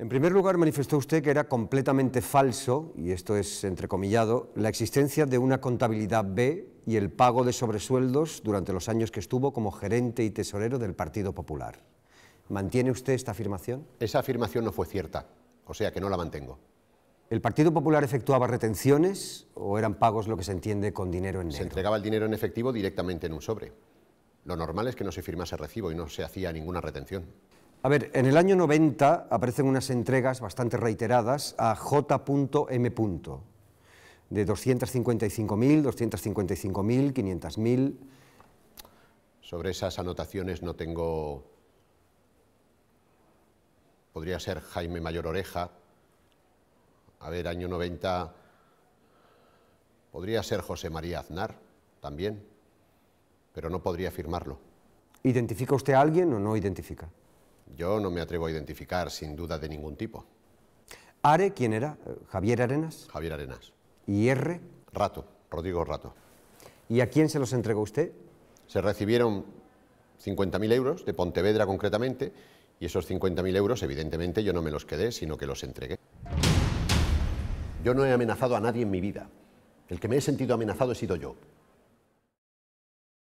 En primer lugar, manifestó usted que era completamente falso, y esto es entrecomillado, la existencia de una contabilidad B y el pago de sobresueldos durante los años que estuvo como gerente y tesorero del Partido Popular. ¿Mantiene usted esta afirmación? Esa afirmación no fue cierta, o sea que no la mantengo. ¿El Partido Popular efectuaba retenciones o eran pagos lo que se entiende con dinero en negro? Se entregaba el dinero en efectivo directamente en un sobre. Lo normal es que no se firmase recibo y no se hacía ninguna retención. A ver, en el año 90 aparecen unas entregas bastante reiteradas a J.M. de 255.000, 255.000, 500.000. Sobre esas anotaciones no tengo... Podría ser Jaime Mayor Oreja. A ver, año 90... Podría ser José María Aznar, también, pero no podría firmarlo. ¿Identifica usted a alguien o no identifica? Yo no me atrevo a identificar sin duda de ningún tipo. ¿Are quién era? ¿Javier Arenas? Javier Arenas. ¿Y R? Rato, Rodrigo Rato. ¿Y a quién se los entregó usted? Se recibieron 50.000 euros, de Pontevedra concretamente, y esos 50.000 euros evidentemente yo no me los quedé, sino que los entregué. Yo no he amenazado a nadie en mi vida. El que me he sentido amenazado he sido yo.